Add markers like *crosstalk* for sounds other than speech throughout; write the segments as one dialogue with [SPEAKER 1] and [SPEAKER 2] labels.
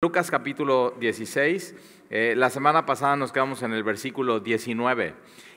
[SPEAKER 1] Lucas capítulo 16, eh, la semana pasada nos quedamos en el versículo 19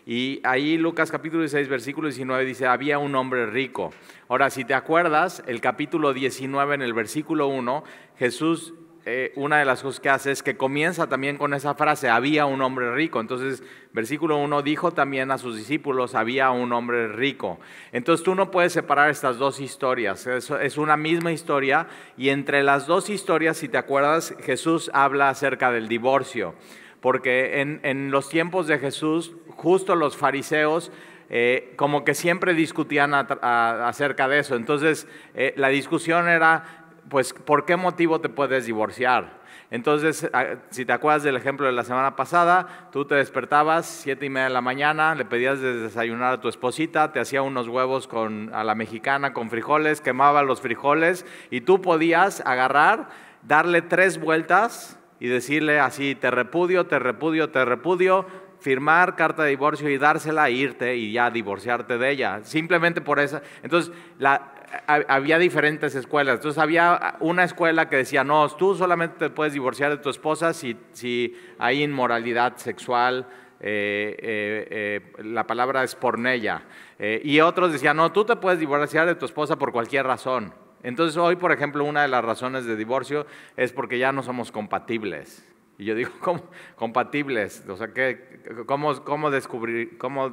[SPEAKER 1] y ahí Lucas capítulo 16, versículo 19 dice, había un hombre rico. Ahora, si te acuerdas, el capítulo 19 en el versículo 1, Jesús eh, una de las cosas que hace es que comienza también con esa frase, había un hombre rico. Entonces, versículo 1 dijo también a sus discípulos, había un hombre rico. Entonces tú no puedes separar estas dos historias, es, una misma historia y entre las dos historias, si te acuerdas, Jesús habla acerca del divorcio, porque en, los tiempos de Jesús, justo los fariseos eh, como que siempre discutían acerca de eso. Entonces, eh, la discusión era pues ¿por qué motivo te puedes divorciar? Entonces, ah, si te acuerdas del ejemplo de la semana pasada, tú te despertabas siete y media de la mañana, le pedías de desayunar a tu esposita, te hacía unos huevos con, a la mexicana con frijoles, quemaba los frijoles y tú podías agarrar, darle tres vueltas y decirle así, te repudio, te repudio, te repudio, firmar carta de divorcio y dársela, e irte y ya divorciarte de ella. Simplemente por esa. Entonces, la, había diferentes escuelas. Entonces había una escuela que decía, no, tú solamente te puedes divorciar de tu esposa si, si hay inmoralidad sexual, eh, eh, eh, la palabra es pornella. y otros decían, no, tú te puedes divorciar de tu esposa por cualquier razón. Entonces hoy, por ejemplo, una de las razones de divorcio es porque ya no somos compatibles. Y yo digo, *laughs* ¿cómo? Compatibles. O sea, ¿qué, cómo, cómo, descubrir, ¿cómo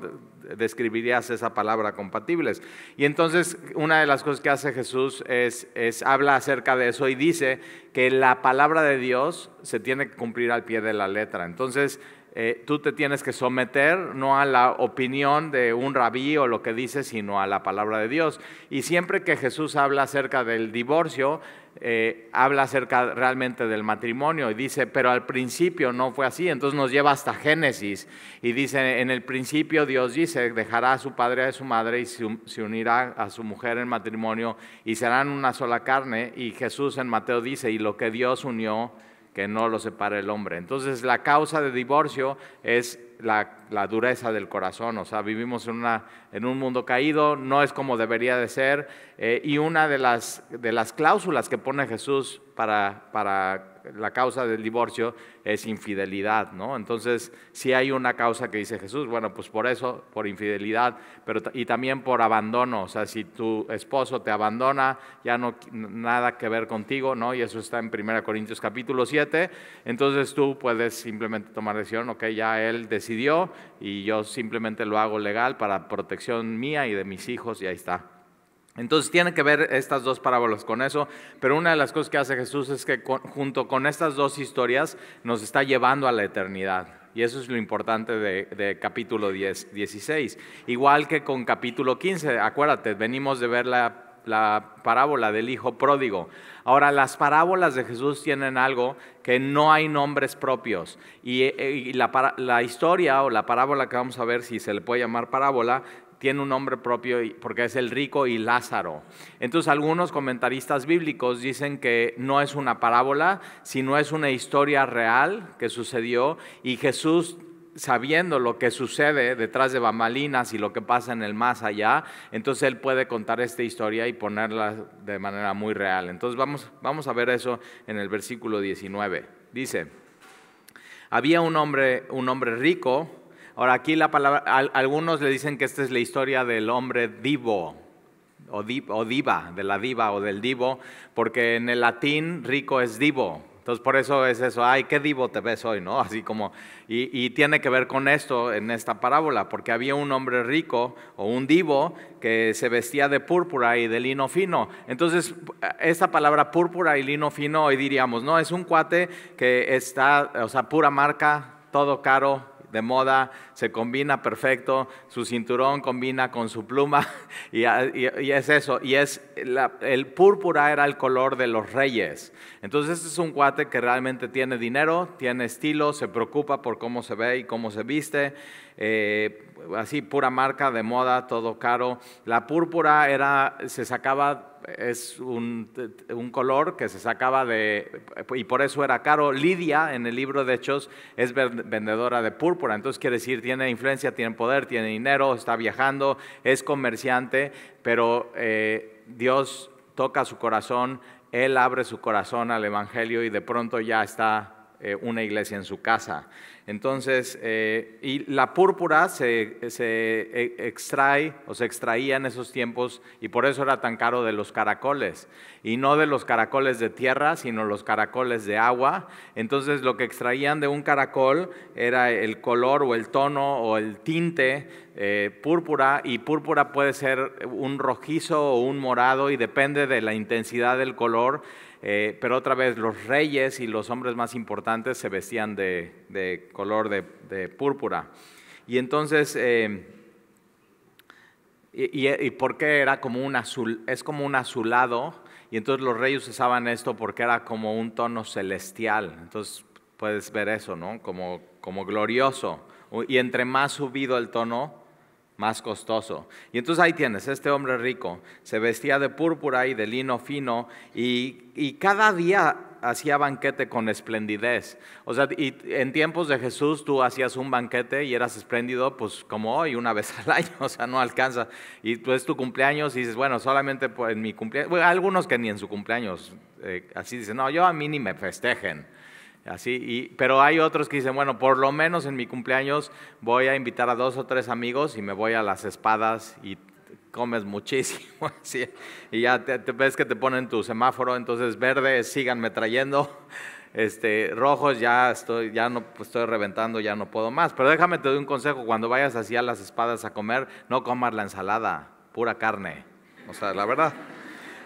[SPEAKER 1] describirías esa palabra compatibles? Y entonces una de las cosas que hace Jesús es, es habla acerca de eso y dice que la palabra de Dios se tiene que cumplir al pie de la letra. Entonces, eh, tú te tienes que someter no a la opinión de un rabí o lo que dice, sino a la palabra de Dios. Y siempre que Jesús habla acerca del divorcio, eh, habla acerca realmente del matrimonio y dice, pero al principio no fue así, entonces nos lleva hasta Génesis y dice, en el principio Dios dice, dejará a su padre y a su madre y se unirá a su mujer en matrimonio y serán una sola carne y Jesús en Mateo dice, y lo que Dios unió, que no lo separe el hombre. Entonces la causa de divorcio es la, dureza del corazón, o sea, vivimos en, una, en, un mundo caído, no es como debería de ser, eh, y una de las, de las cláusulas que pone Jesús para, para la causa del divorcio es infidelidad, ¿no? Entonces, si hay una causa que dice Jesús, bueno, pues por eso, por infidelidad, pero y también por abandono, o sea, si tu esposo te abandona, ya no nada que ver contigo, ¿no? Y eso está en 1 Corintios capítulo 7, entonces tú puedes simplemente tomar decisión, ok, ya él decidió y yo simplemente lo hago legal para protección mía y de mis hijos y ahí está. Entonces tiene que ver estas dos parábolas con eso, pero una de las cosas que hace Jesús es que junto con estas dos historias nos está llevando a la eternidad. Y eso es lo importante de, capítulo 10, 16. Igual que con capítulo 15, acuérdate, venimos de ver la parábola del hijo pródigo. Ahora, las parábolas de Jesús tienen algo que no hay nombres propios. Y, eh, la, la, historia o la parábola que vamos a ver, si se le puede llamar parábola, tiene un nombre propio porque es el rico y Lázaro. Entonces algunos comentaristas bíblicos dicen que no es una parábola, sino es una historia real que sucedió y Jesús sabiendo lo que sucede detrás de bambalinas y lo que pasa en el más allá, entonces él puede contar esta historia y ponerla de manera muy real. Entonces vamos, vamos a ver eso en el versículo 19. Dice, había un hombre, un hombre rico Ahora aquí la palabra, algunos le dicen que esta es la historia del hombre divo o, diva, de la diva o del divo, porque en el latín rico es divo, entonces por eso es eso, ay, qué divo te ves hoy, ¿no? *laughs* Así como, y, tiene que ver con esto en esta parábola, porque había un hombre rico o un divo que se vestía de púrpura y de lino fino. Entonces, esta palabra púrpura y lino fino hoy diríamos, no, es un cuate que está, o sea, pura marca, todo caro, de moda, se combina perfecto, su cinturón combina con su pluma *laughs* ah, y, es eso. Y es el púrpura era el color de los reyes. Entonces este es un cuate que realmente tiene dinero, tiene estilo, se preocupa por cómo se ve y cómo se viste. Eh, así pura marca de moda, todo caro. La púrpura era, se sacaba es un, color que se sacaba de, y por eso era caro. Lidia, en el libro de Hechos, es vendedora de púrpura, entonces quiere decir, tiene influencia, tiene poder, tiene dinero, está viajando, es comerciante, pero eh, Dios toca su corazón, Él abre su corazón al Evangelio y de pronto ya está eh, una iglesia en su casa. Entonces, eh, y la púrpura se, eh, extrae o se extraía en esos tiempos y por eso era tan caro de los caracoles. Y no de los caracoles de tierra, sino los caracoles de agua. Entonces, lo que extraían de un caracol era el color o el tono o el tinte púrpura y púrpura puede ser un rojizo o un morado y depende de la intensidad del color eh, pero otra vez, los reyes y los hombres más importantes se vestían de, color de, púrpura. Y entonces, eh, y, por qué era como un azul, es como un azulado, y entonces los reyes usaban esto porque era como un tono celestial. Entonces puedes ver eso, ¿no? Como, como glorioso. Y entre más subido el tono, más costoso. Y entonces ahí tienes, este hombre rico se vestía de púrpura y de lino fino y, cada día hacía banquete con esplendidez. O sea, y en tiempos de Jesús tú hacías un banquete y eras espléndido, pues como hoy, una *laughs* vez al año, o sea, no alcanza. Y tú es tu cumpleaños y dices, bueno, solamente pues, en mi cumpleaños, algunos que ni en su cumpleaños, eh, así dicen, no, yo a mí ni me festejen. Así, pero hay otros que dicen, bueno, por lo menos en mi cumpleaños voy a invitar a dos o tres amigos y me voy a las espadas y comes muchísimo. *laughs* y ya te, ves que te ponen tu semáforo, entonces verde, síganme trayendo. *laughs* Este, rojos, ya estoy, ya no pues, estoy reventando, ya no puedo más. Pero déjame te doy un consejo, cuando vayas hacia las espadas a comer, no comas la ensalada, pura carne. O sea, la verdad.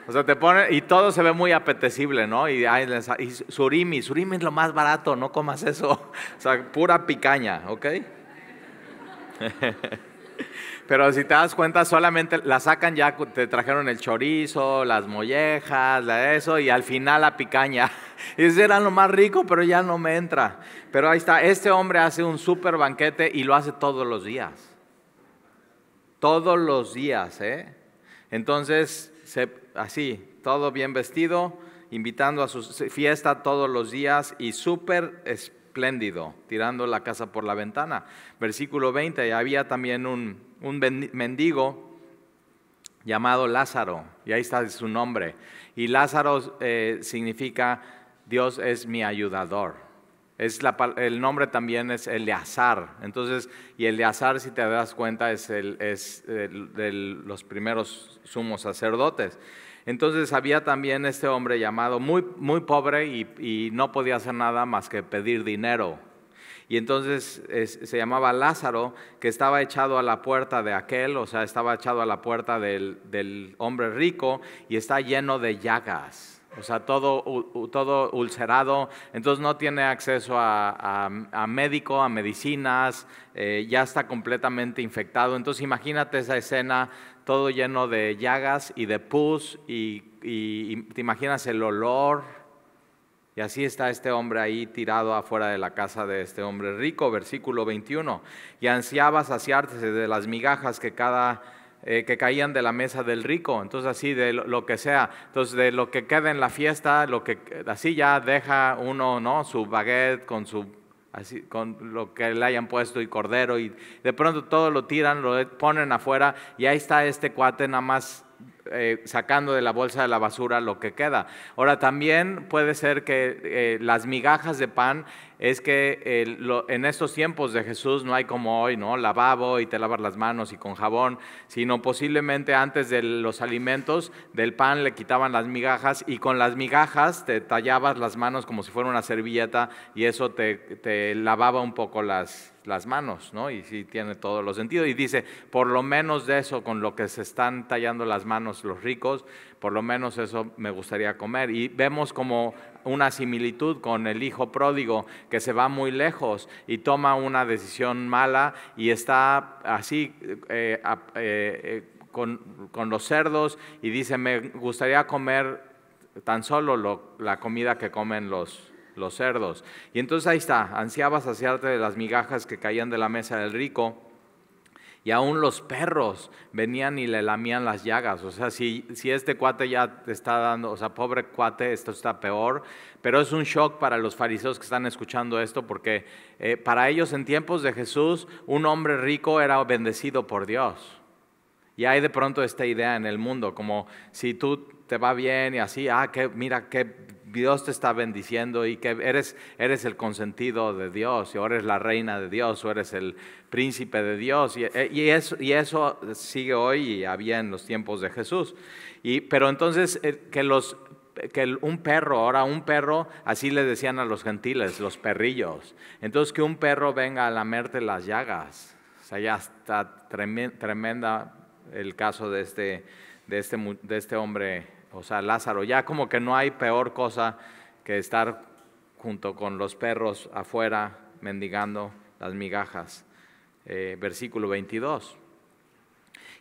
[SPEAKER 1] O sea, te pone y todo se ve muy apetecible, ¿no? Y, y, surimi, surimi es lo más barato, no comas eso. *laughs* O sea, pura picaña, ¿ok? *laughs* Pero si te das cuenta, solamente la sacan ya, te trajeron el chorizo, las mollejas, eso, y al final la picaña. *laughs* Y ese era lo más rico, pero ya no me entra. Pero ahí está, este hombre hace un súper banquete y lo hace todos los días. Todos los días, ¿eh? Entonces, se, así, todo bien vestido, invitando a su fiesta todos los días y súper espléndido, tirando la casa por la ventana. Versículo 20, había también un, mendigo llamado Lázaro, y ahí está su nombre. Y Lázaro eh, significa Dios es mi ayudador el nombre también es Eleazar. Entonces, y Eleazar, si te das cuenta, es, el, es los primeros sumos sacerdotes. Entonces había también este hombre llamado muy, muy pobre y, no podía hacer nada más que pedir dinero. Y entonces se llamaba Lázaro, que estaba echado a la puerta de aquel, o sea, estaba echado a la puerta del hombre rico y está lleno de llagas o sea, todo, todo ulcerado, entonces no tiene acceso a, médico, a medicinas, eh, ya está completamente infectado. Entonces imagínate esa escena, todo lleno de llagas y de pus, y, te imaginas el olor. Y así está este hombre ahí tirado afuera de la casa de este hombre rico, versículo 21. Y ansiaba saciarse de las migajas que cada eh, que caían de la mesa del rico, entonces así de lo, que sea, entonces de lo que queda en la fiesta, lo que así ya deja uno, ¿no? Su baguette con su así con lo que le hayan puesto y cordero y de pronto todo lo tiran, lo ponen afuera y ahí está este cuate nada más eh, sacando de la bolsa de la basura lo que queda. Ahora, también puede ser que eh, las migajas de pan es que eh, en estos tiempos de Jesús no hay como hoy, ¿no? Lavabo y te lavas las manos y con jabón, sino posiblemente antes de los alimentos del pan le quitaban las migajas y con las migajas te tallabas las manos como si fuera una servilleta y eso te, te lavaba un poco las, las manos, ¿no? Y sí tiene todo los sentido, Y dice, por lo menos de eso, con lo que se están tallando las manos los ricos, por lo menos eso me gustaría comer. Y vemos como una similitud con el hijo pródigo que se va muy lejos y toma una decisión mala y está así eh, eh, eh, con, con los cerdos y dice, me gustaría comer tan solo la comida que comen los, los cerdos. Y entonces ahí está, ansiaba saciarte de las migajas que caían de la mesa del rico. Y aún los perros venían y le lamían las llagas. O sea, si, si este cuate ya te está dando, o sea, pobre cuate, esto está peor. Pero es un shock para los fariseos que están escuchando esto, porque eh, para ellos en tiempos de Jesús, un hombre rico era bendecido por Dios. Y hay de pronto esta idea en el mundo, como si tú te va bien y así, ah, que, mira qué Dios te está bendiciendo y que eres, eres el consentido de Dios, y eres la reina de Dios, o eres el príncipe de Dios. Y, eh, eso, y eso, sigue hoy y había en los tiempos de Jesús. Y, pero entonces eh, que los que un perro, ahora un perro, así le decían a los gentiles, los perrillos. Entonces que un perro venga a lamerte las llagas. O sea, ya está tremenda el caso de este, de este, de este hombre o sea, Lázaro, ya como que no hay peor cosa que estar junto con los perros afuera mendigando las migajas. Eh, versículo 22.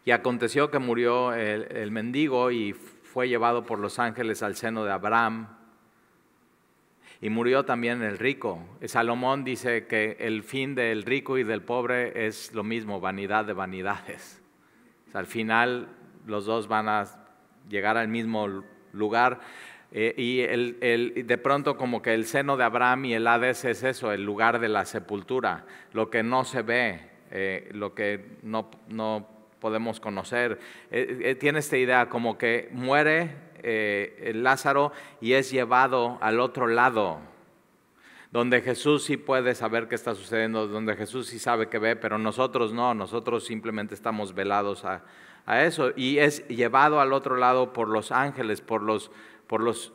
[SPEAKER 1] Y aconteció que murió el, el mendigo y fue llevado por los ángeles al seno de Abraham. Y murió también el rico. Salomón dice que el fin del rico y del pobre es lo mismo, vanidad de vanidades. O sea, al final los dos van a llegar al mismo lugar. Eh, y el, de pronto como que el seno de Abraham y el Hades es eso, el lugar de la sepultura, lo que no se ve, eh, lo que no, podemos conocer. Eh, tiene esta idea como que muere Lázaro y es llevado al otro lado, donde Jesús sí puede saber qué está sucediendo, donde Jesús sí sabe qué ve, pero nosotros no, nosotros simplemente estamos velados a, a eso y es llevado al otro lado por los ángeles, por los, por los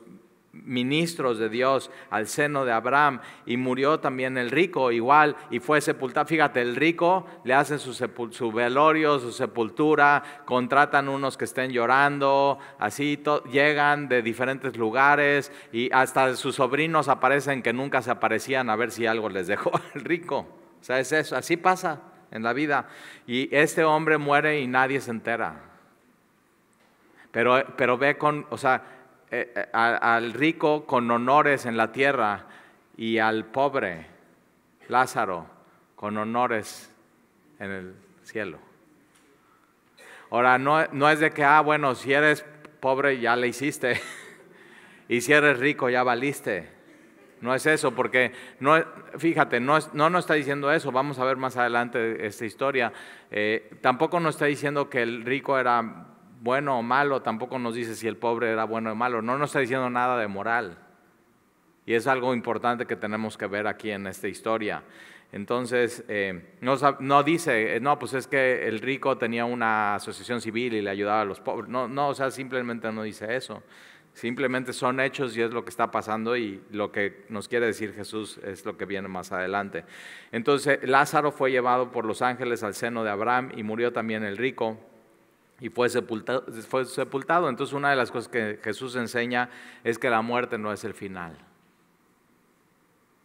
[SPEAKER 1] ministros de Dios al seno de Abraham y murió también el rico igual y fue sepultado. Fíjate, el rico le hacen su, su velorio, su sepultura, contratan unos que estén llorando, así llegan de diferentes lugares y hasta sus sobrinos aparecen que nunca se aparecían a ver si algo les dejó *laughs* el rico. O eso, así pasa en la vida. Y este hombre muere y nadie se entera. Pero, pero ve con, o sea, eh, eh, al rico con honores en la tierra y al pobre, Lázaro, con honores en el cielo. Ahora, no, no es de que, ah, bueno, si eres pobre ya le hiciste, *laughs* y si eres rico ya valiste. No es eso, porque no, fíjate, no, es, no nos está diciendo eso, vamos a ver más adelante esta historia. Eh, tampoco nos está diciendo que el rico era bueno o malo, tampoco nos dice si el pobre era bueno o malo, no nos está diciendo nada de moral. Y es algo importante que tenemos que ver aquí en esta historia. Entonces, eh, no, no, dice, eh, no, pues es que el rico tenía una asociación civil y le ayudaba a los pobres. No, no, o sea, simplemente no dice eso. Simplemente son hechos y es lo que está pasando y lo que nos quiere decir Jesús es lo que viene más adelante. Entonces Lázaro fue llevado por los ángeles al seno de Abraham y murió también el rico y fue sepultado, Entonces una de las cosas que Jesús enseña es que la muerte no es el final.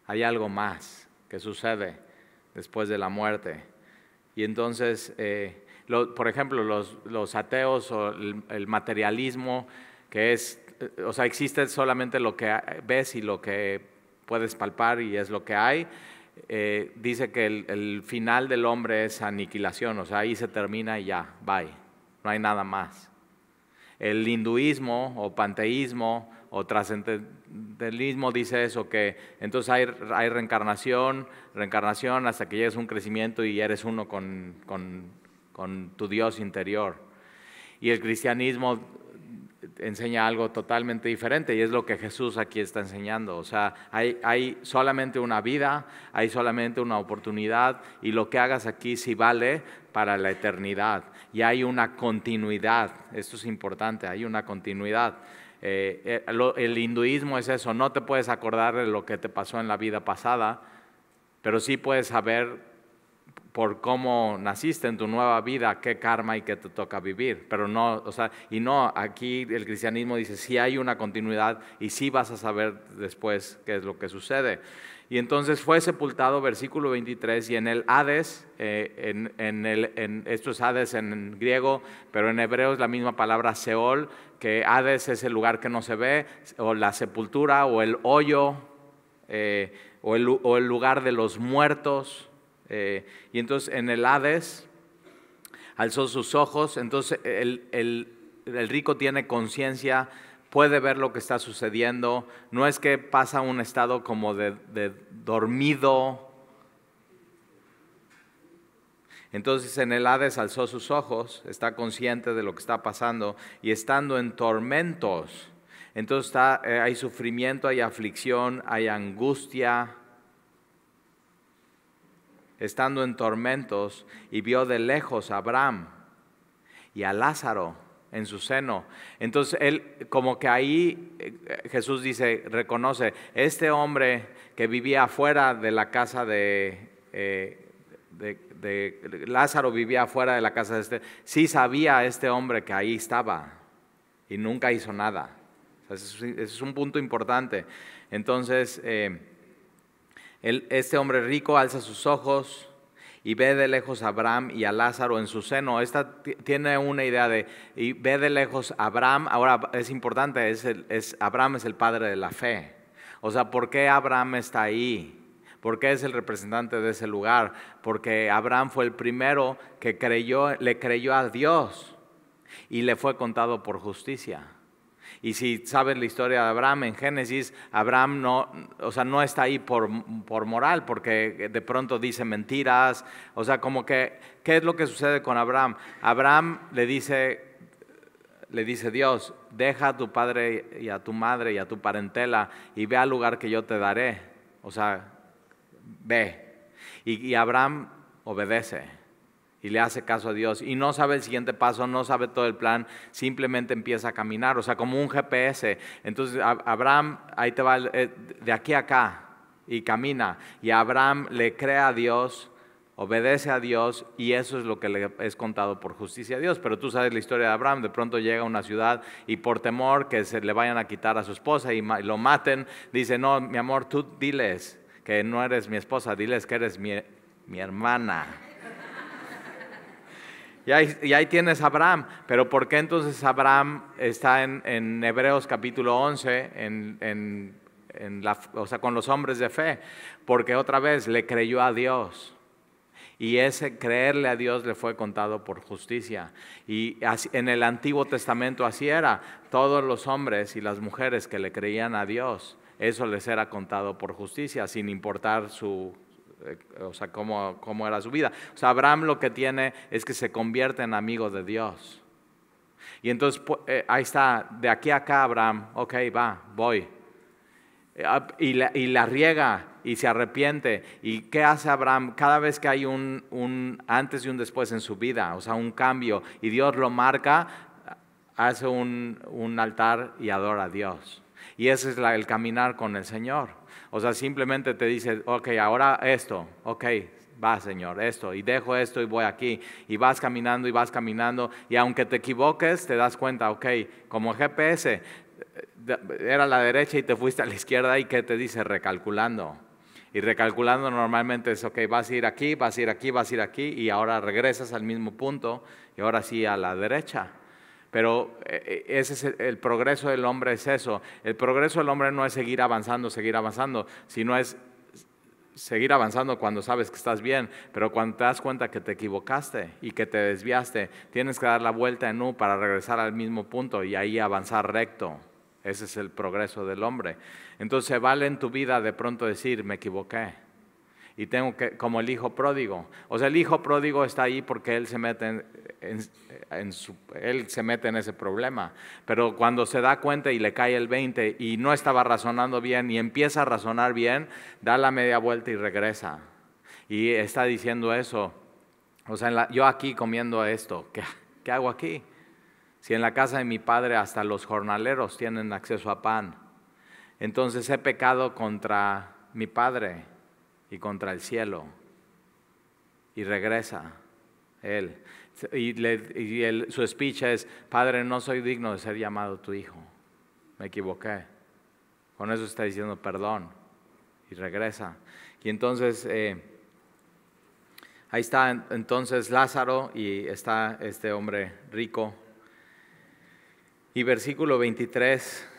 [SPEAKER 1] Hay algo más que sucede después de la muerte. Y entonces, eh, por ejemplo, los, los ateos o el materialismo, que es eh, o sea, existe solamente lo que ves y lo que puedes palpar y es lo que hay. Eh, dice que el, final del hombre es aniquilación, o sea, ahí se termina y ya, bye, no hay nada más. El hinduismo o panteísmo o trascendentalismo dice eso, que entonces hay, reencarnación, reencarnación hasta que llegues a un crecimiento y eres uno con, con tu Dios interior. Y el cristianismo enseña algo totalmente diferente y es lo que Jesús aquí está enseñando. O sea, hay, solamente una vida, hay solamente una oportunidad y lo que hagas aquí sí vale para la eternidad. Y hay una continuidad, esto es importante, hay una continuidad. Eh, eh, el hinduismo es eso, no te puedes acordar de lo que te pasó en la vida pasada, pero sí puedes saber por cómo naciste en tu nueva vida, qué karma y qué te toca vivir. Pero no, o sea, y no, aquí el cristianismo dice, si hay una continuidad y si vas a saber después qué es lo que sucede. Y entonces fue sepultado, versículo 23, y en el Hades, eh, en, en, el, en, esto es Hades en griego, pero en hebreo es la misma palabra Seol, que Hades es el lugar que no se ve, o la sepultura, o el hoyo, eh, o, el, o el lugar de los muertos. Eh, y entonces en el Hades alzó sus ojos, entonces el, rico tiene conciencia, puede ver lo que está sucediendo, no es que pasa un estado como de, dormido. Entonces en el Hades alzó sus ojos, está consciente de lo que está pasando y estando en tormentos, entonces eh, hay sufrimiento, hay aflicción, hay angustia, estando en tormentos, y vio de lejos a Abraham y a Lázaro en su seno. Entonces él, como que ahí eh, Jesús dice, reconoce, este hombre que vivía afuera de la casa eh, de, de, Lázaro, vivía afuera de la casa de este, sí sabía este hombre que ahí estaba y nunca hizo nada. ese es, un punto importante. Entonces, eh, este hombre rico alza sus ojos y ve de lejos a Abraham y a Lázaro en su seno. Esta tiene una idea de, y ve de lejos a Abraham, ahora es importante, es, Abraham es el padre de la fe. O sea, ¿por qué Abraham está ahí? ¿Por qué es el representante de ese lugar? Porque Abraham fue el primero que creyó, le creyó a Dios y le fue contado por justicia. Y si sabes la historia de Abraham en Génesis, Abraham no, está ahí por, moral, porque de pronto dice mentiras. O sea, como que, ¿qué es lo que sucede con Abraham? Abraham le dice, le dice Dios, deja a tu padre y a tu madre y a tu parentela y ve al lugar que yo te daré. O sea, ve. y Abraham obedece y le hace caso a Dios y no sabe el siguiente paso, no sabe todo el plan, simplemente empieza a caminar, o sea, como un GPS. Entonces, Abraham, ahí te va eh, de aquí a acá y camina. Y Abraham le cree a Dios, obedece a Dios y eso es lo que le es contado por justicia a Dios. Pero tú sabes la historia de Abraham, de pronto llega a una ciudad y por temor que se le vayan a quitar a su esposa y lo maten, dice, no, mi amor, tú diles que no eres mi esposa, diles que eres mi, mi hermana. Y ahí, tienes a Abraham. Pero ¿por qué entonces Abraham está en, Hebreos capítulo 11, en, o sea, con los hombres de fe? Porque otra vez le creyó a Dios. Y ese creerle a Dios le fue contado por justicia. Y en el Antiguo Testamento así era. Todos los hombres y las mujeres que le creían a Dios, eso les era contado por justicia, sin importar su eh, o sea, cómo, era su vida. O sea, Abraham lo que tiene es que se convierte en amigo de Dios. Y entonces eh, ahí está, de aquí a acá Abraham, ok, va, voy. Eh, y la, riega y se arrepiente. ¿Y qué hace Abraham? Cada vez que hay un, antes y un después en su vida, o sea, un cambio, y Dios lo marca, hace un, altar y adora a Dios. Y ese es el caminar con el Señor. O sea, simplemente te dice, ok, ahora esto, ok, va Señor, esto, y dejo esto y voy aquí, y vas caminando y vas caminando, y aunque te equivoques, te das cuenta, ok, como GPS, eh, era a la derecha y te fuiste a la izquierda, y ¿qué te dice? Recalculando. Y recalculando normalmente es, ok, vas a ir aquí, vas a ir aquí, vas a ir aquí, y ahora regresas al mismo punto, y ahora sí a la derecha. Pero eh, eh, ese es el, progreso del hombre es eso. El progreso del hombre no es seguir avanzando, seguir avanzando, sino es seguir avanzando cuando sabes que estás bien, pero cuando te das cuenta que te equivocaste y que te desviaste, tienes que dar la vuelta en U para regresar al mismo punto y ahí avanzar recto. Ese es el progreso del hombre. Entonces vale en tu vida de pronto decir, me equivoqué y tengo que, como el hijo pródigo. O sea, el hijo pródigo está ahí porque él se mete en, él se mete en ese problema. Pero cuando se da cuenta y le cae el 20 y no estaba razonando bien y empieza a razonar bien, da la media vuelta y regresa. Y está diciendo eso. O sea, yo aquí comiendo esto, ¿qué, ¿qué hago aquí? Si en la casa de mi padre hasta los jornaleros tienen acceso a pan, entonces he pecado contra mi padre y contra el cielo. Y regresa él. Y, su speech es, Padre, no soy digno de ser llamado tu hijo. Me equivoqué. Con eso está diciendo perdón. Y regresa. Y entonces, eh, ahí está entonces Lázaro y está este hombre rico. Y versículo 23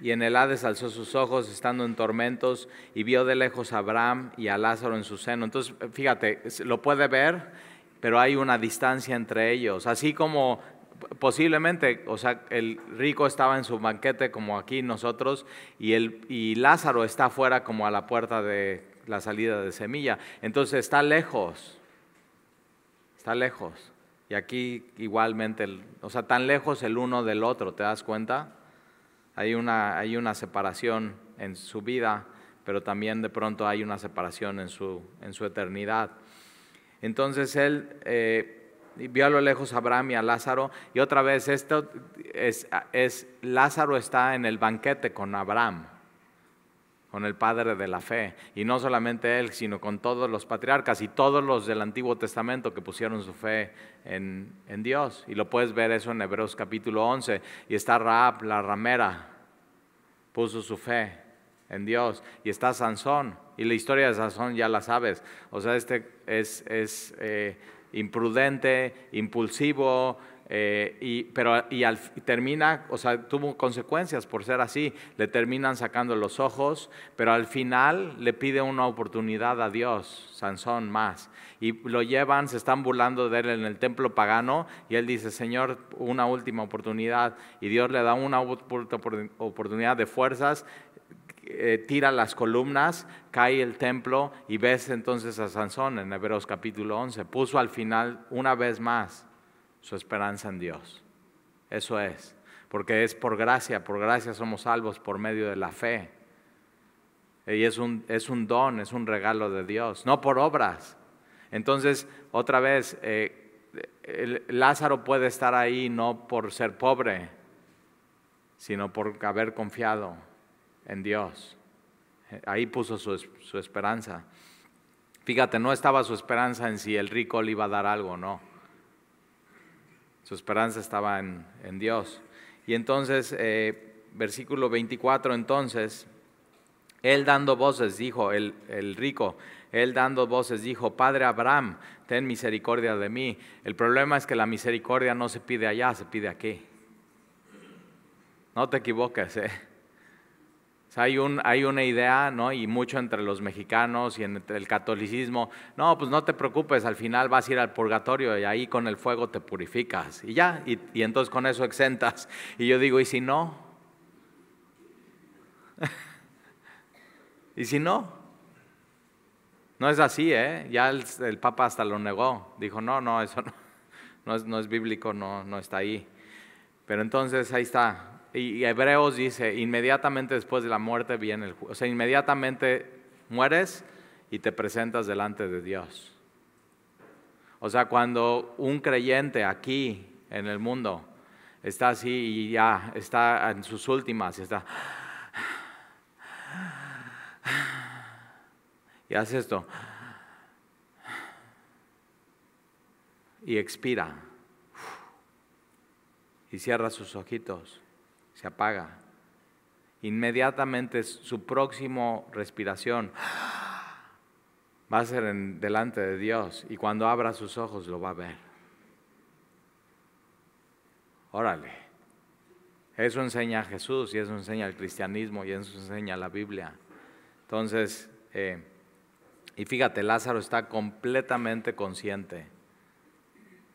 [SPEAKER 1] y en el Hades alzó sus ojos estando en tormentos y vio de lejos a Abraham y a Lázaro en su seno. Entonces, fíjate, lo puede ver, pero hay una distancia entre ellos. Así como posiblemente, o sea, el rico estaba en su banquete como aquí nosotros y, el, Lázaro está fuera como a la puerta de la salida de semilla. Entonces está lejos, está lejos. Y aquí igualmente, o sea, tan lejos el uno del otro, ¿te das cuenta? Hay una, hay una separación en su vida, pero también de pronto hay una separación en su, en su eternidad. Entonces él eh, vio a lo lejos a Abraham y a Lázaro, y otra vez esto es, Lázaro está en el banquete con Abraham con el Padre de la Fe, y no solamente él, sino con todos los patriarcas y todos los del Antiguo Testamento que pusieron su fe en, en Dios. Y lo puedes ver eso en Hebreos capítulo 11, y está Raab, la ramera, puso su fe en Dios. Y está Sansón, y la historia de Sansón ya la sabes. O sea, este es, es eh, imprudente, impulsivo, eh, y, pero y, termina, o sea, tuvo consecuencias por ser así, le terminan sacando los ojos, pero al final le pide una oportunidad a Dios, Sansón más, y lo llevan, se están burlando de él en el templo pagano, y él dice, Señor, una última oportunidad, y Dios le da una oportunidad de fuerzas, eh, tira las columnas, cae el templo, y ves entonces a Sansón en Hebreos capítulo 11, puso al final una vez más su esperanza en Dios. Eso es, porque es por gracia, por gracia somos salvos por medio de la fe. Y es un, es un don, es un regalo de Dios, no por obras. Entonces, otra vez, eh, Lázaro puede estar ahí no por ser pobre, sino por haber confiado en Dios. Ahí puso su, su esperanza. Fíjate, no estaba su esperanza en si el rico le iba a dar algo, no su esperanza estaba en, Dios. Y entonces, eh, versículo 24, entonces, él dando voces dijo, el, el rico, él dando voces dijo, Padre Abraham, ten misericordia de mí. El problema es que la misericordia no se pide allá, se pide aquí. No te equivoques, ¿eh? hay, un, hay una idea, ¿no? Y mucho entre los mexicanos y entre el catolicismo. No, pues no te preocupes, al final vas a ir al purgatorio y ahí con el fuego te purificas. Y ya, y, entonces con eso exentas. Y yo digo, ¿y si no? *laughs* ¿Y si no? No es así, ¿eh? Ya el, Papa hasta lo negó. Dijo, no, no, eso *laughs* no, es, no es bíblico, no, no está ahí. Pero entonces ahí está, y Hebreos dice, inmediatamente después de la muerte viene el juicio. O sea, inmediatamente mueres y te presentas delante de Dios. O sea, cuando un creyente aquí en el mundo está así y ya está en sus últimas y está... Y hace esto. Y expira. Y cierra sus ojitos se apaga. Inmediatamente su próximo respiración va a ser en, delante de Dios y cuando abra sus ojos lo va a ver. Órale. Eso enseña a Jesús y eso enseña el cristianismo y eso enseña la Biblia. Entonces, eh, y fíjate, Lázaro está completamente consciente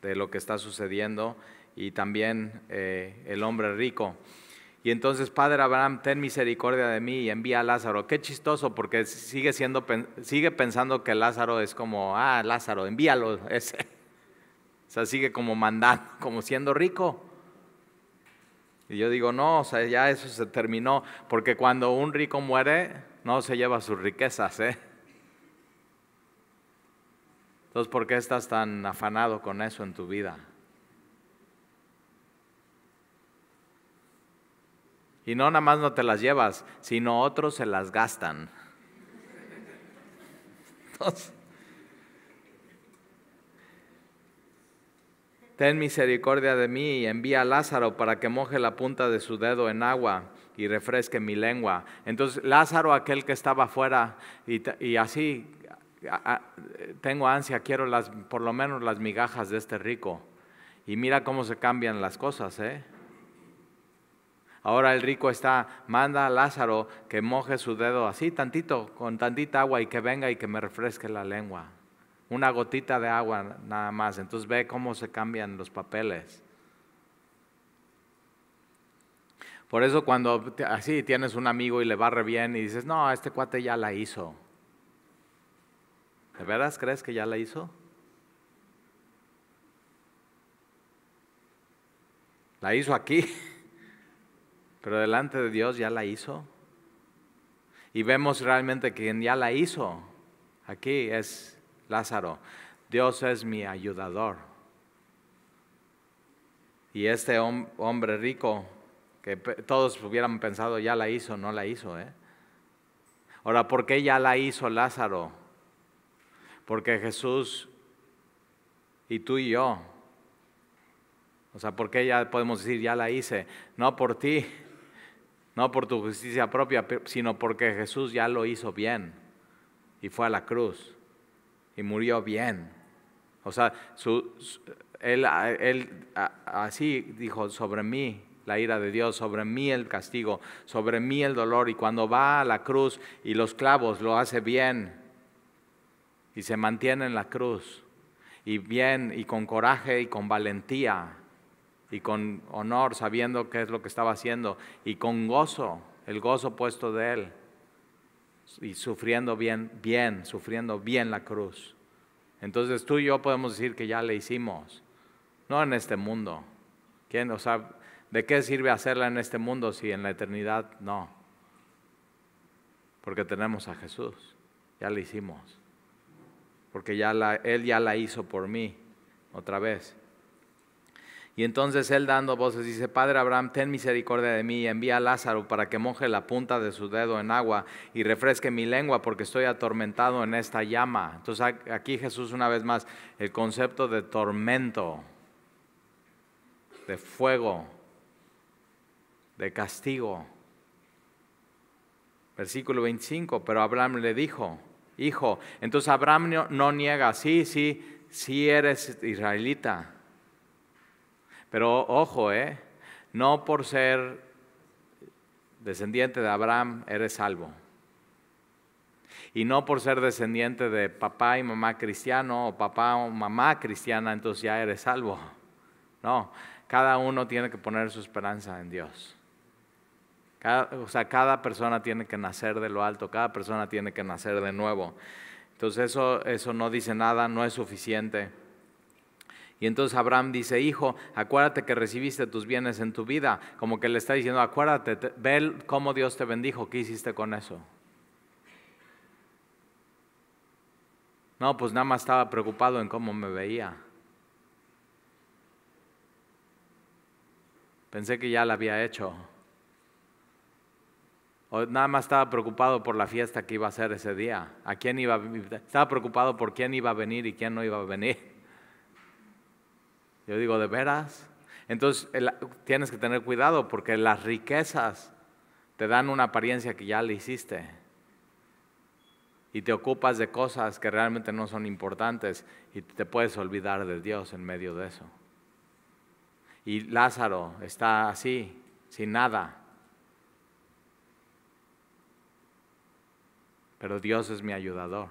[SPEAKER 1] de lo que está sucediendo y también eh, el hombre rico. Y entonces, Padre Abraham, ten misericordia de mí y envía a Lázaro. Qué chistoso, porque sigue, siendo, sigue pensando que Lázaro es como, ah, Lázaro, envíalo. *laughs* Ese. O sea, sigue como mandando, *laughs* como siendo rico. Y yo digo, no, o sea, ya eso se terminó, porque cuando un rico muere, no se lleva sus riquezas, ¿eh? Entonces, ¿por qué estás tan afanado con eso en tu vida? Y no, nada más no te las llevas, sino otros se las gastan. Ten misericordia de mí y envía a Lázaro para que moje la punta de su dedo en agua y refresque mi lengua. Entonces Lázaro, aquel que estaba afuera, y, así, tengo ansia, quiero las, por lo menos las migajas de este rico. Y mira cómo se cambian las cosas, ¿eh? Ahora el rico está, manda a Lázaro que moje su dedo así tantito, con tantita agua y que venga y que me refresque la lengua. Una gotita de agua nada más. Entonces ve cómo se cambian los papeles. Por eso cuando así tienes un amigo y le va re bien y dices, no, este cuate ya la hizo. ¿De veras crees que ya la hizo? La hizo aquí. *laughs* pero delante de Dios ya la hizo. Y vemos realmente quien ya la hizo aquí es Lázaro. Dios es mi ayudador. Y este hombre rico, que todos hubieran pensado ya la hizo, no la hizo. ¿eh? Ahora, ¿por qué ya la hizo Lázaro? Porque Jesús y tú y yo, o sea, ¿por qué ya podemos decir ya la hice? No por ti, no por tu justicia propia, sino porque Jesús ya lo hizo bien y fue a la cruz y murió bien. O sea, él así dijo, sobre mí la ira de Dios, sobre mí el castigo, sobre mí el dolor. Y cuando va a la cruz y los clavos lo hace bien y se mantiene en la cruz y bien y con coraje y con valentía y con honor, sabiendo qué es lo que estaba haciendo, y con gozo, el gozo puesto de Él, y sufriendo bien, bien, sufriendo bien la cruz. Entonces tú y yo podemos decir que ya le hicimos, no en este mundo. ¿Quién, ¿de qué sirve hacerla en este mundo si en la eternidad no? Porque tenemos a Jesús, ya le hicimos, porque ya Él ya la hizo por mí otra vez. Y entonces él dando voces dice, Padre Abraham, ten misericordia de mí y envía a Lázaro para que moje la punta de su dedo en agua y refresque mi lengua porque estoy atormentado en esta llama. Entonces aquí Jesús una vez más, el concepto de tormento, de fuego, de castigo. Versículo 25, pero Abraham le dijo, hijo, entonces Abraham no niega, sí, sí, sí eres israelita pero ojo, ¿eh? no por ser descendiente de Abraham eres salvo. Y no por ser descendiente de papá y mamá cristiano o papá o mamá cristiana, entonces ya eres salvo. No, cada uno tiene que poner su esperanza en Dios. Cada, o sea, cada persona tiene que nacer de lo alto, cada persona tiene que nacer de nuevo. Entonces eso, eso no dice nada, no es suficiente. Y entonces Abraham dice, hijo, acuérdate que recibiste tus bienes en tu vida. Como que le está diciendo, acuérdate, ve cómo Dios te bendijo, ¿qué hiciste con eso? No, pues nada más estaba preocupado en cómo me veía. Pensé que ya la había hecho. nada más estaba preocupado por la fiesta que iba a ser ese día. ¿A quién iba Estaba preocupado por quién iba a venir y quién no iba a venir. Yo digo, ¿de veras? Entonces tienes que tener cuidado porque las riquezas te dan una apariencia que ya le hiciste. Y te ocupas de cosas que realmente no son importantes y te puedes olvidar de Dios en medio de eso. Y Lázaro está así, sin nada. Pero Dios es mi ayudador.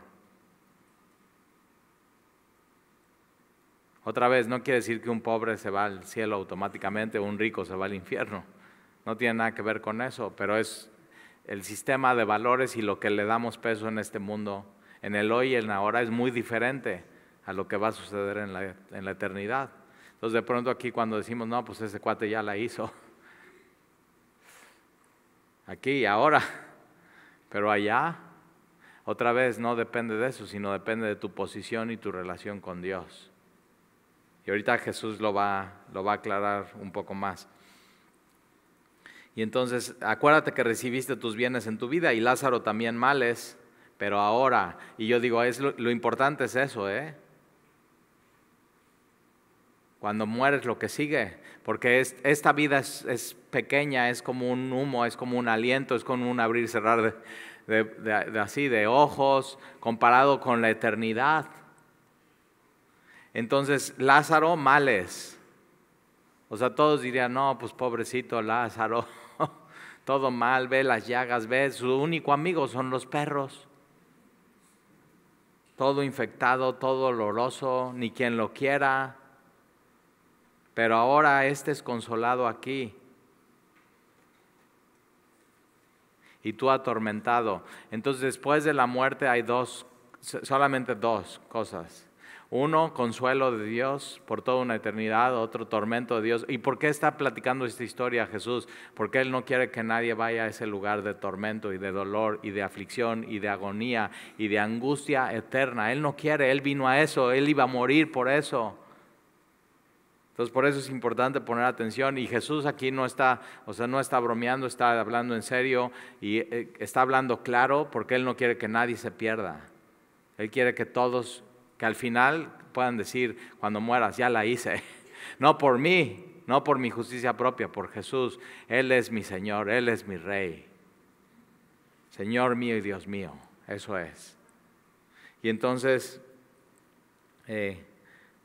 [SPEAKER 1] Otra vez, no quiere decir que un pobre se va al cielo automáticamente o un rico se va al infierno. No tiene nada que ver con eso, pero es el sistema de valores y lo que le damos peso en este mundo, en el hoy y en ahora, es muy diferente a lo que va a suceder en la, en la eternidad. Entonces de pronto aquí cuando decimos, no, pues ese cuate ya la hizo. *laughs* Aquí y ahora. Pero allá, otra vez, no depende de eso, sino depende de tu posición y tu relación con Dios. Y ahorita Jesús lo va, lo va a aclarar un poco más. Y entonces, acuérdate que recibiste tus bienes en tu vida y Lázaro también males, pero ahora, y yo digo, es lo, importante es eso, ¿eh? Cuando mueres lo que sigue, porque esta vida es, pequeña, es como un humo, es como un aliento, es como un abrir y cerrar de así, de ojos, comparado con la eternidad. Entonces, Lázaro, males. O sea, todos dirían, no, pues pobrecito Lázaro, *laughs* todo mal, ve las llagas, ve, su único amigo son los perros. Todo infectado, todo doloroso, ni quien lo quiera. Pero ahora este es consolado aquí. Y tú atormentado. Entonces después de la muerte hay dos, solamente dos cosas uno, consuelo de Dios por toda una eternidad, otro, tormento de Dios. ¿Y por qué está platicando esta historia Jesús? Porque Él no quiere que nadie vaya a ese lugar de tormento y de dolor y de aflicción y de agonía y de angustia eterna. Él no quiere, Él vino a eso, Él iba a morir por eso. Entonces por eso es importante poner atención y Jesús aquí no está, o sea, no está bromeando, está hablando en serio y eh, está hablando claro porque Él no quiere que nadie se pierda. Él quiere que todos que al final puedan decir, cuando mueras, ya la hice. *laughs* No por mí, no por mi justicia propia, por Jesús. Él es mi Señor, Él es mi Rey. Señor mío y Dios mío, eso es. Y entonces, eh,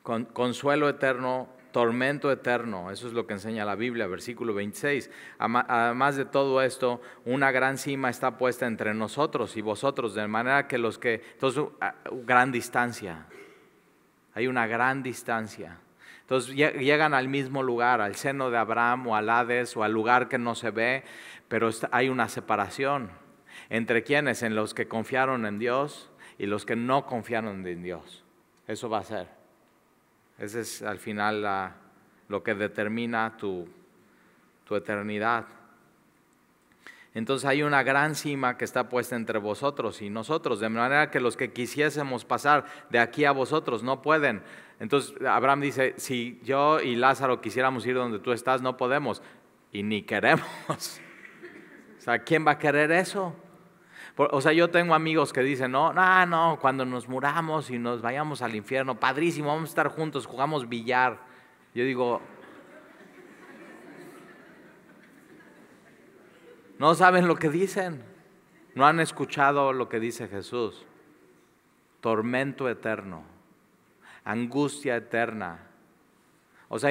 [SPEAKER 1] consuelo eterno tormento eterno. Eso es lo que enseña la Biblia, versículo 26. Además de todo esto, una gran cima está puesta entre nosotros y vosotros, de manera que los que... Entonces, ah, gran distancia. Hay una gran distancia. Entonces llegan al mismo lugar, al seno de Abraham o al Hades o al lugar que no se ve, pero hay una separación entre quienes, en los que confiaron en Dios y los que no confiaron en Dios. Eso va a ser. Ese es al final lo que determina tu, tu eternidad. Entonces hay una gran cima que está puesta entre vosotros y nosotros, de manera que los que quisiésemos pasar de aquí a vosotros no pueden. Entonces Abraham dice, si yo y Lázaro quisiéramos ir donde tú estás, no podemos y ni queremos. *laughs* O sea, ¿quién va a querer eso? o sea, yo tengo amigos que dicen, no, no, no, cuando nos muramos y nos vayamos al infierno, padrísimo, vamos a estar juntos, jugamos billar. Yo digo, no saben lo que dicen, no han escuchado lo que dice Jesús. Tormento eterno, angustia eterna. O sea,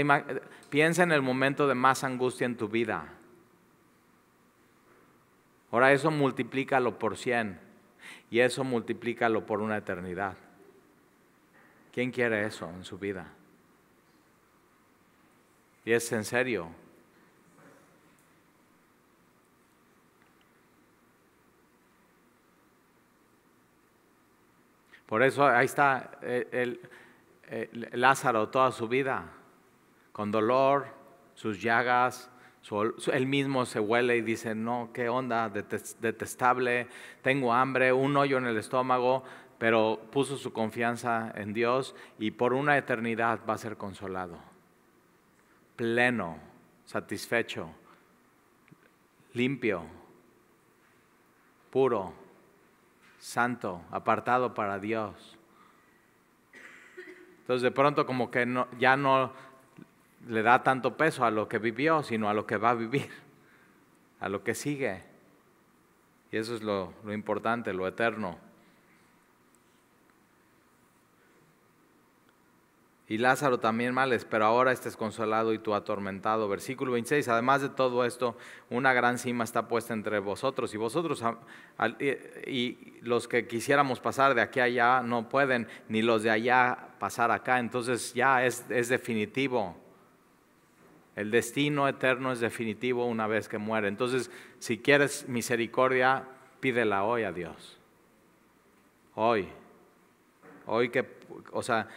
[SPEAKER 1] piensa en el momento de más angustia en tu vida Ahora eso multiplícalo por 100 y eso multiplícalo por una eternidad. ¿Quién quiere eso en su vida? Y es en serio. Por eso ahí está eh, el eh, Lázaro toda su vida, con dolor, sus llagas, él mismo se huele y dice, no, qué onda, detestable, tengo hambre, un hoyo en el estómago, pero puso su confianza en Dios y por una eternidad va a ser consolado, pleno, satisfecho, limpio, puro, santo, apartado para Dios. Entonces de pronto como que ya no le da tanto peso a lo que vivió, sino a lo que va a vivir, a lo que sigue. Y eso es lo, importante, lo eterno. Y Lázaro también males, pero ahora estés consolado y tú atormentado. Versículo 26. Además de todo esto, una gran cima está puesta entre vosotros y vosotros. Y los que quisiéramos pasar de aquí a allá no pueden, ni los de allá pasar acá. Entonces ya es definitivo. El destino eterno es definitivo una vez que muere. Entonces, si quieres misericordia, pídela hoy a Dios. Hoy. Hoy que, o sea,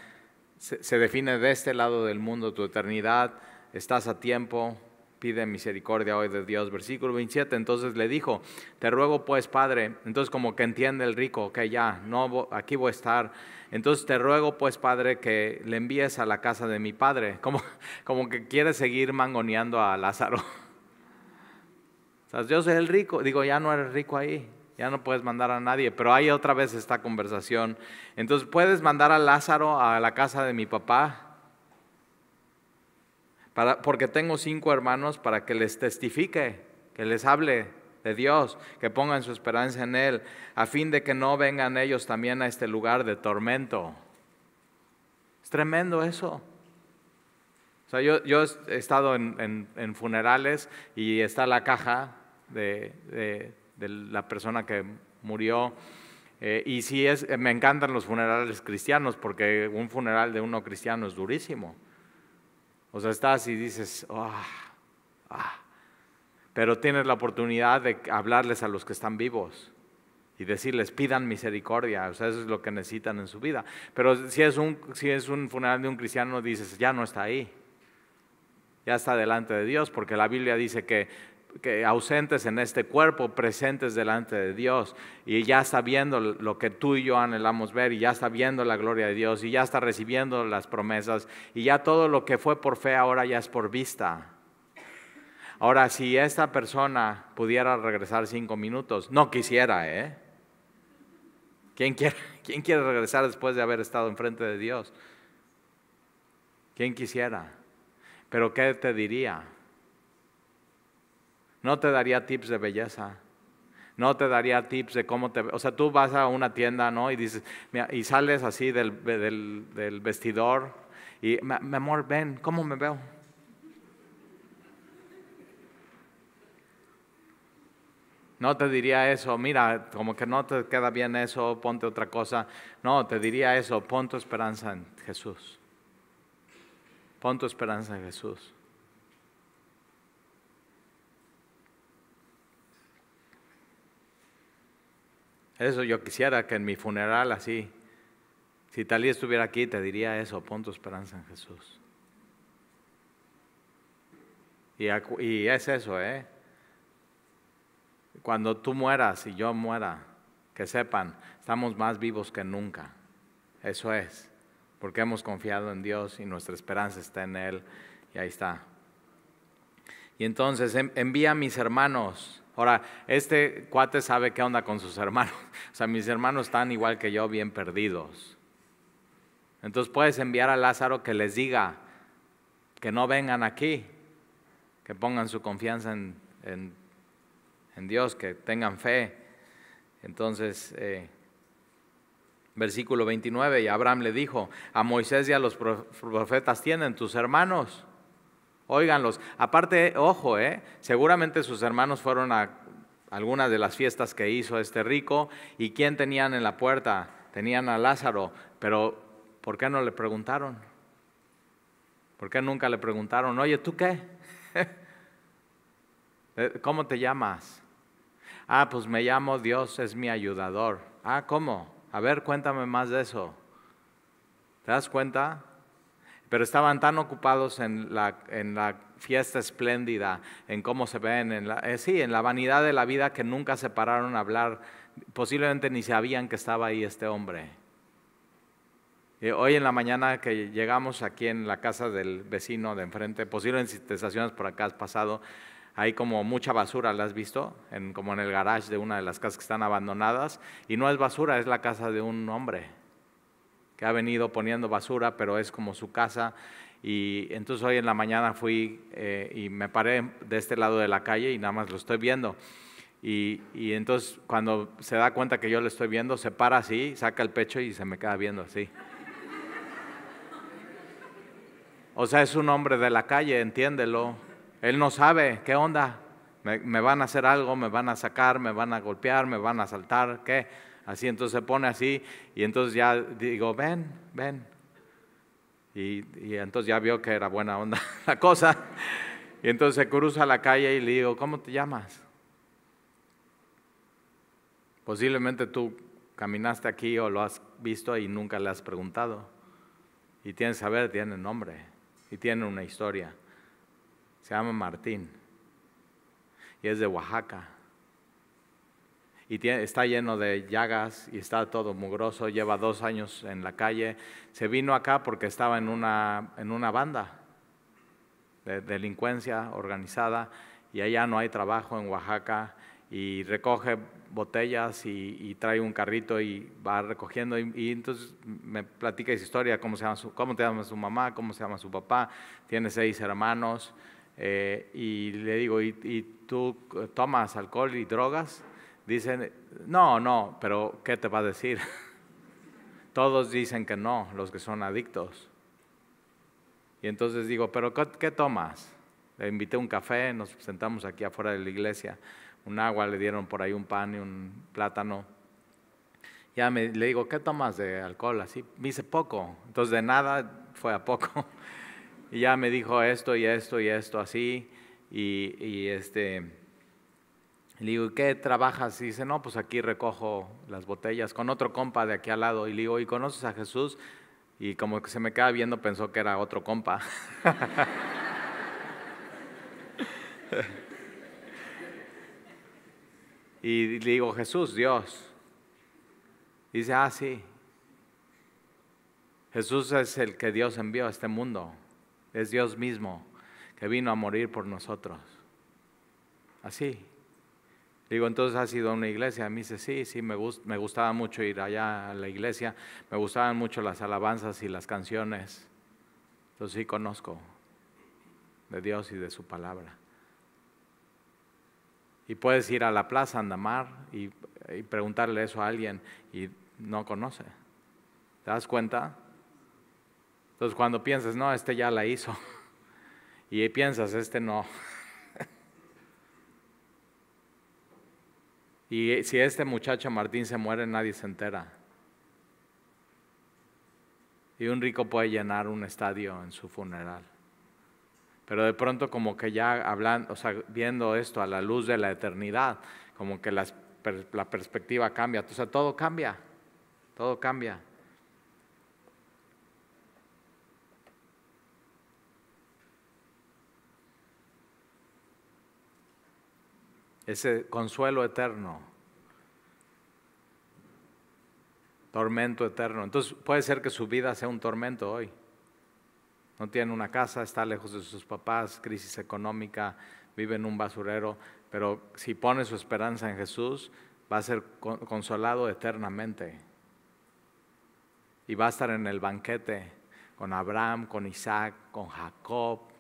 [SPEAKER 1] se, se define de este lado del mundo tu eternidad, estás a tiempo, pide misericordia hoy de Dios. Versículo 27, entonces le dijo, te ruego pues, Padre, entonces como que entiende el rico, que ya, no, aquí voy a estar, entonces te ruego pues, Padre, que le envíes a la casa de mi Padre, *laughs* como, como que quiere seguir mangoneando a Lázaro. O yo soy el rico, digo, ya no eres rico ahí, ya no puedes mandar a nadie, pero hay otra vez esta conversación. Entonces, ¿puedes mandar a Lázaro a la casa de mi papá? porque tengo cinco hermanos para que les testifique, que les hable de Dios, que pongan su esperanza en Él, a fin de que no vengan ellos también a este lugar de tormento. Es tremendo eso. O sea, yo, he estado en, funerales y está la caja de, la persona que murió. Eh, y sí, es, me encantan los funerales cristianos porque un funeral de uno cristiano es durísimo. O sea, estás y dices, ah, ah. pero tienes la oportunidad de hablarles a los que están vivos y decirles, pidan misericordia, o sea, eso es lo que necesitan en su vida. Pero si es un, si es un funeral de un cristiano, dices, ya no está ahí, ya está delante de Dios, porque la Biblia dice que que ausentes en este cuerpo, presentes delante de Dios, y ya está viendo lo que tú y yo anhelamos ver, y ya está viendo la gloria de Dios, y ya está recibiendo las promesas, y ya todo lo que fue por fe ahora ya es por vista. Ahora, si esta persona pudiera regresar cinco minutos, no quisiera, ¿eh? ¿Quién quiere, *laughs* quién quiere regresar después de haber estado enfrente de Dios? ¿Quién quisiera? Pero ¿qué te diría? no te daría tips de belleza, no te daría tips de cómo te... O sea, tú vas a una tienda, ¿no? Y, dices, y sales así del, del vestidor y, mi amor, ven, ¿cómo me veo? No te diría eso, mira, como que no te queda bien eso, ponte otra cosa. No, te diría eso, pon tu esperanza en Jesús. Pon tu esperanza en Jesús. Eso yo quisiera que en mi funeral así, si Talía estuviera aquí, te diría eso, pon tu esperanza en Jesús. Y, y es eso, ¿eh? Cuando tú mueras y yo muera, que sepan, estamos más vivos que nunca. Eso es, porque hemos confiado en Dios y nuestra esperanza está en Él. Y ahí está. Y entonces envía a mis hermanos Ahora, este cuate sabe qué onda con sus hermanos. *laughs* O sea, mis hermanos están igual que yo, bien perdidos. Entonces puedes enviar a Lázaro que les diga que no vengan aquí, que pongan su confianza en, Dios, que tengan fe. Entonces, eh, versículo 29, y Abraham le dijo, a Moisés y a los profetas tienen tus hermanos óiganlos. Aparte, ojo, eh, seguramente sus hermanos fueron a algunas de las fiestas que hizo este rico y quién tenían en la puerta, tenían a Lázaro, pero ¿por qué no le preguntaron? ¿Por qué nunca le preguntaron, oye, ¿tú qué? *laughs* Eh, ¿Cómo te llamas? Ah, pues me llamo Dios, es mi ayudador. Ah, ¿cómo? A ver, cuéntame más de eso. ¿Te das cuenta? pero estaban tan ocupados en la, fiesta espléndida, en cómo se ven, en eh, sí, en la vanidad de la vida que nunca se pararon a hablar, posiblemente ni sabían que estaba ahí este hombre. Eh, hoy en la mañana que llegamos aquí en la casa del vecino de enfrente, posiblemente si te estacionas por acá has pasado, hay como mucha basura, ¿la has visto? como en el garage de una de las casas que están abandonadas, y no es basura, es la casa de un hombre ha venido poniendo basura, pero es como su casa. Y entonces hoy en la mañana fui eh, y me paré de este lado de la calle y nada más lo estoy viendo. Y, y, entonces cuando se da cuenta que yo lo estoy viendo, se para así, saca el pecho y se me queda viendo así. O sea, es un hombre de la calle, entiéndelo. Él no sabe qué onda. Me, van a hacer algo, me van a sacar, me van a golpear, me van a asaltar, ¿qué? Así entonces se pone así y entonces ya digo, ven, ven. Y, entonces ya vio que era buena onda *laughs* la cosa. Y entonces se cruza la calle y le digo, ¿cómo te llamas? Posiblemente tú caminaste aquí o lo has visto y nunca le has preguntado. Y tienes saber, tiene nombre y tiene una historia. Se llama Martín y es de Oaxaca y está lleno de llagas y está todo mugroso, lleva dos años en la calle. Se vino acá porque estaba en una, en una banda de delincuencia organizada y allá no hay trabajo en Oaxaca y recoge botellas y, trae un carrito y va recogiendo y, entonces me platica esa historia, cómo, se llama su, cómo te llama su mamá, cómo se llama su papá, tiene seis hermanos eh, y le digo, ¿y, ¿y tú tomas alcohol y drogas? dicen, no, no, pero ¿qué te va a decir? *laughs* Todos dicen que no, los que son adictos. Y entonces digo, pero ¿qué, tomas? Le invité un café, nos sentamos aquí afuera de la iglesia, un agua, le dieron por ahí un pan y un plátano. Ya le digo, ¿qué tomas de alcohol? Así, me dice poco. Entonces de nada fue a poco. *laughs* Y ya me dijo esto y esto y esto así. y este, le digo, ¿qué trabajas? Y dice, no, pues aquí recojo las botellas con otro compa de aquí al lado. Y le digo, ¿y conoces a Jesús? Y como que se me queda viendo, pensó que era otro compa. *laughs* y le digo, Jesús, Dios. dice, ah, sí. Jesús es el que Dios envió a este mundo. Es Dios mismo que vino a morir por nosotros. Así, Digo, entonces has ido a una iglesia. A mí dice, sí, sí, me, me gustaba mucho ir allá a la iglesia. Me gustaban mucho las alabanzas y las canciones. Entonces sí conozco de Dios y de su palabra. Y puedes ir a la plaza Andamar y, y preguntarle eso a alguien y no conoce. ¿Te das cuenta? Entonces cuando piensas, no, este ya la hizo. *laughs* Y piensas, este no. Y si este muchacho Martín se muere, nadie se entera. Y un rico puede llenar un estadio en su funeral. Pero de pronto como que ya hablando, o sea, viendo esto a la luz de la eternidad, como que la perspectiva cambia. O sea, todo cambia, todo cambia. ese consuelo eterno, tormento eterno. Entonces puede ser que su vida sea un tormento hoy. No tiene una casa, está lejos de sus papás, crisis económica, vive en un basurero, pero si pone su esperanza en Jesús, va a ser consolado eternamente. Y va a estar en el banquete con Abraham, con Isaac, con Jacob,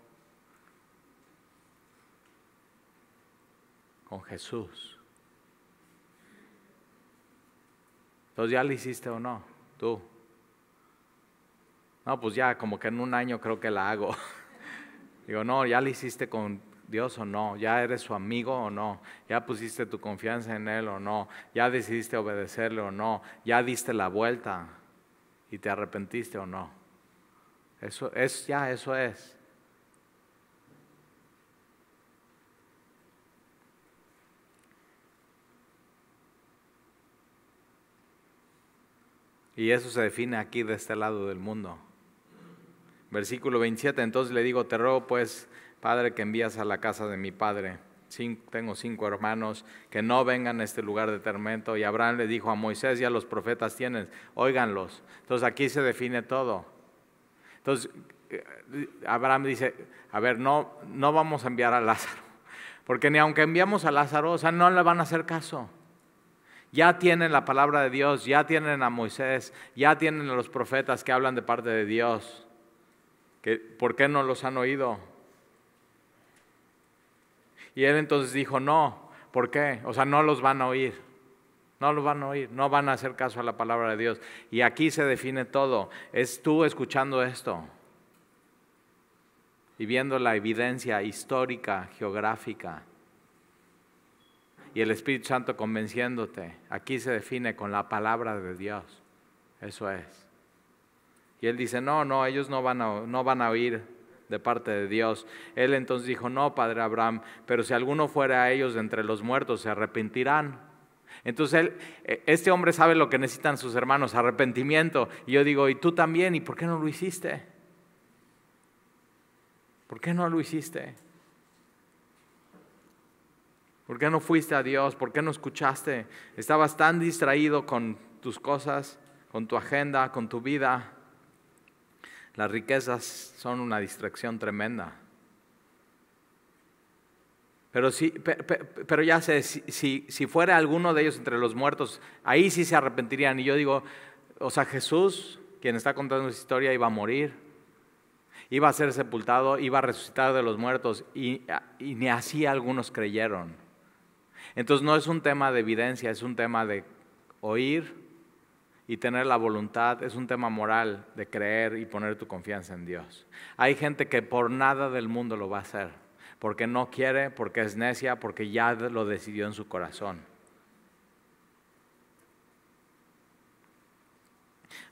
[SPEAKER 1] con Jesús. Entonces ya lo hiciste o no, tú. No, pues ya como que en un año creo que la hago. *laughs* Digo, no, ya lo hiciste con Dios o no, ya eres su amigo o no, ya pusiste tu confianza en Él o no, ya decidiste obedecerle o no, ya diste la vuelta y te arrepentiste o no. Eso es, ya eso es. Y eso se define aquí de este lado del mundo. Versículo 27, entonces le digo, te ruego pues, Padre, que envías a la casa de mi Padre. tengo cinco hermanos, que no vengan a este lugar de tormento. Y Abraham le dijo a Moisés y a los profetas tienes, óiganlos. Entonces aquí se define todo. Entonces eh, Abraham dice, a ver, no, no vamos a enviar a Lázaro, porque ni aunque enviamos a Lázaro, o sea, no le van a hacer caso. Ya tienen la palabra de Dios, ya tienen a Moisés, ya tienen a los profetas que hablan de parte de Dios. ¿Por qué no los han oído? Y él entonces dijo, no, ¿por qué? O sea, no los van a oír. No los van a oír, no van a hacer caso a la palabra de Dios. Y aquí se define todo. Es tú escuchando esto y viendo la evidencia histórica, geográfica, y el Espíritu Santo convenciéndote. Aquí se define con la palabra de Dios. Eso es. Y él dice, no, no, ellos no van a, no van a oír de parte de Dios. Él entonces dijo, no, Padre Abraham, pero si alguno fuera a ellos entre los muertos, se arrepentirán. Entonces él, e, este hombre sabe lo que necesitan sus hermanos, arrepentimiento. Y yo digo, ¿y tú también? ¿Y por qué no lo hiciste? ¿Por qué no lo hiciste? ¿Por qué no fuiste a Dios? ¿Por qué no escuchaste? Estabas tan distraído con tus cosas, con tu agenda, con tu vida. Las riquezas son una distracción tremenda. Pero, pero ya sé, si, si fuera alguno de ellos entre los muertos, ahí sí se arrepentirían. Y yo digo, o sea, Jesús, quien está contando esta historia, iba a morir, iba a ser sepultado, iba a resucitar de los muertos, y ni así algunos creyeron. Entonces no es un tema de evidencia, es un tema de oír y tener la voluntad, es un tema moral de creer y poner tu confianza en Dios. Hay gente que por nada del mundo lo va a hacer, porque no quiere, porque es necia, porque ya lo decidió en su corazón.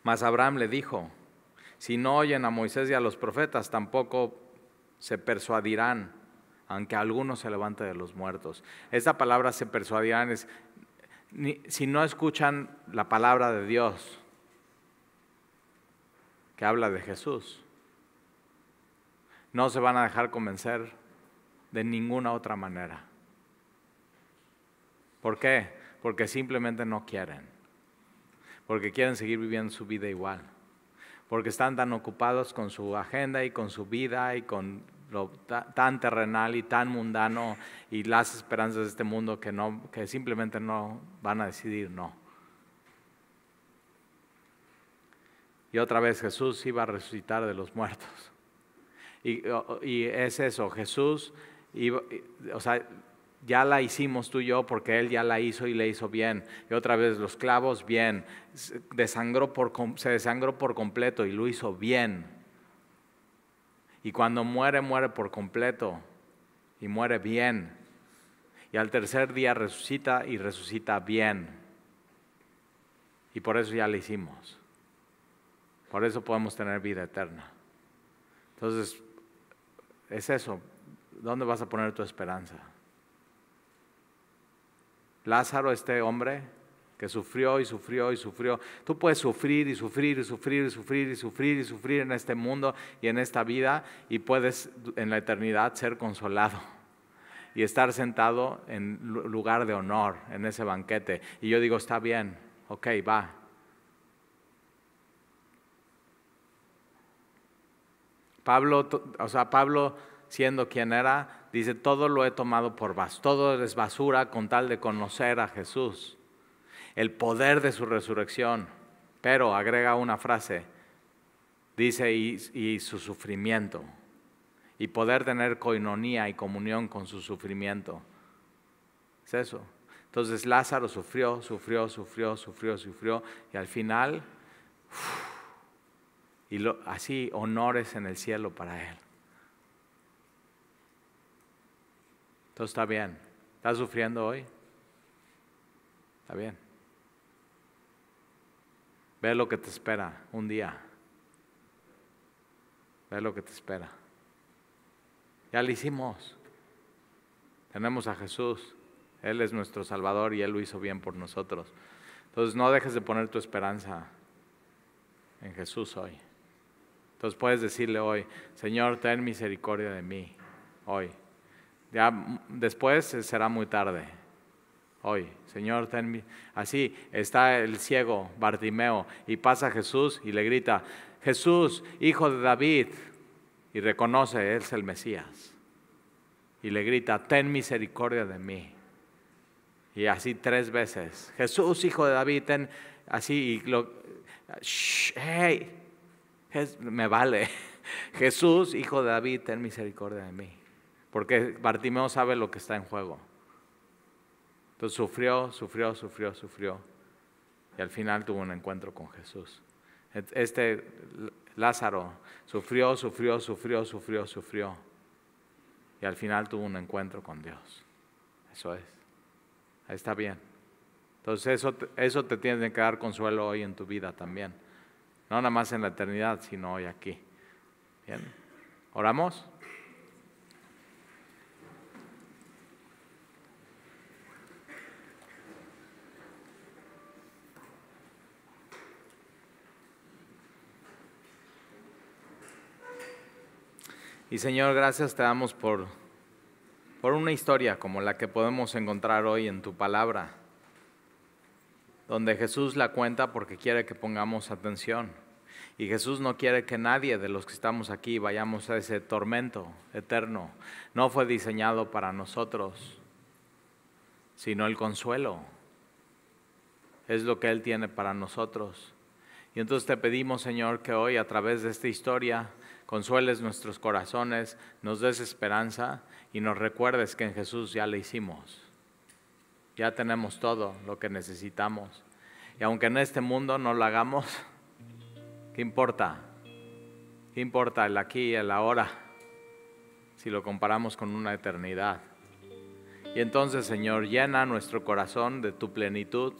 [SPEAKER 1] Mas Abraham le dijo, si no oyen a Moisés y a los profetas, tampoco se persuadirán aunque alguno se levante de los muertos. Esta palabra se persuadirán, es, si no escuchan la palabra de Dios, que habla de Jesús, no se van a dejar convencer de ninguna otra manera. ¿Por qué? Porque simplemente no quieren. Porque quieren seguir viviendo su vida igual. Porque están tan ocupados con su agenda y con su vida y con lo tan terrenal y tan mundano y las esperanzas de este mundo que, no, que simplemente no van a decidir no. Y otra vez Jesús iba a resucitar de los muertos. Y, es eso, Jesús, o sea, ya la hicimos tú y yo porque Él ya la hizo y le hizo bien. Y otra vez los clavos bien. Desangró por, se desangró por completo y lo hizo bien. Y cuando muere, muere por completo y muere bien. Y al tercer día resucita y resucita bien. Y por eso ya lo hicimos. Por eso podemos tener vida eterna. Entonces, es eso. ¿Dónde vas a poner tu esperanza? Lázaro, este hombre, que sufrió y sufrió y sufrió. Tú puedes sufrir y sufrir y sufrir y sufrir y sufrir y sufrir en este mundo y en esta vida y puedes en la eternidad ser consolado y estar sentado en lugar de honor, en ese banquete. Y yo digo, está bien, ok, va. Pablo, o sea, Pablo siendo quien era, dice, todo lo he tomado por vas, todo es basura con tal de conocer a Jesús el poder de su resurrección. Pero agrega una frase, dice, y, su sufrimiento, y poder tener coinonía y comunión con su sufrimiento. Es eso. Entonces Lázaro sufrió, sufrió, sufrió, sufrió, sufrió, y al final, y así honores en el cielo para él. Entonces está bien. ¿Estás sufriendo hoy? Está bien. Ve lo que te espera un día. Ve lo que te espera. Ya lo hicimos. Tenemos a Jesús. Él es nuestro Salvador y Él lo hizo bien por nosotros. Entonces no dejes de poner tu esperanza en Jesús hoy. Entonces puedes decirle hoy, Señor, ten misericordia de mí hoy. Ya después eh, será muy tarde hoy. Señor, ten así está el ciego Bartimeo y pasa Jesús y le grita, Jesús, hijo de David, y reconoce, él es el Mesías. Y le grita, ten misericordia de mí. Y así tres veces, Jesús, hijo de David, ten así y lo... hey, me vale. *laughs* Jesús, hijo de David, ten misericordia de mí. Porque Bartimeo sabe lo que está en juego. Entonces sufrió, sufrió, sufrió, sufrió. Y al final tuvo un encuentro con Jesús. Este Lázaro sufrió, sufrió, sufrió, sufrió, sufrió. Y al final tuvo un encuentro con Dios. Eso es. Ahí está bien. Entonces eso, eso te tiene que dar consuelo hoy en tu vida también. No nada más en la eternidad, sino hoy aquí. Bien. ¿Oramos? Y Señor, gracias te damos por, por una historia como la que podemos encontrar hoy en tu palabra, donde Jesús la cuenta porque quiere que pongamos atención. Y Jesús no quiere que nadie de los que estamos aquí vayamos a ese tormento eterno. No fue diseñado para nosotros, sino el consuelo. Es lo que Él tiene para nosotros. Y entonces te pedimos, Señor, que hoy a través de esta historia consueles nuestros corazones, nos des esperanza y nos recuerdes que en Jesús ya le hicimos. Ya tenemos todo lo que necesitamos. Y aunque en este mundo no lo hagamos, ¿qué importa? ¿Qué importa el aquí y el ahora si lo comparamos con una eternidad? Y entonces, Señor, llena nuestro corazón de tu plenitud,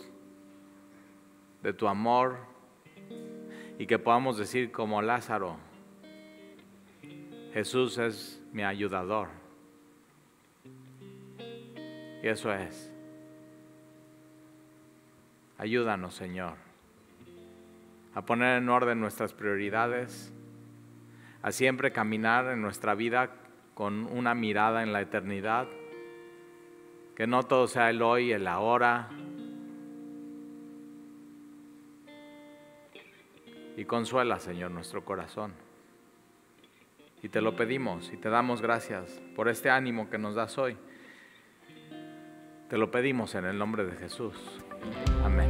[SPEAKER 1] de tu amor, y que podamos decir como Lázaro, Jesús es mi ayudador. Y eso es. Ayúdanos, Señor, a poner en orden nuestras prioridades, a siempre caminar en nuestra vida con una mirada en la eternidad, que no todo sea el hoy, el ahora, y consuela, Señor, nuestro corazón. Y te lo pedimos y te damos gracias por este ánimo que nos das hoy. Te lo pedimos en el nombre de Jesús. Amén.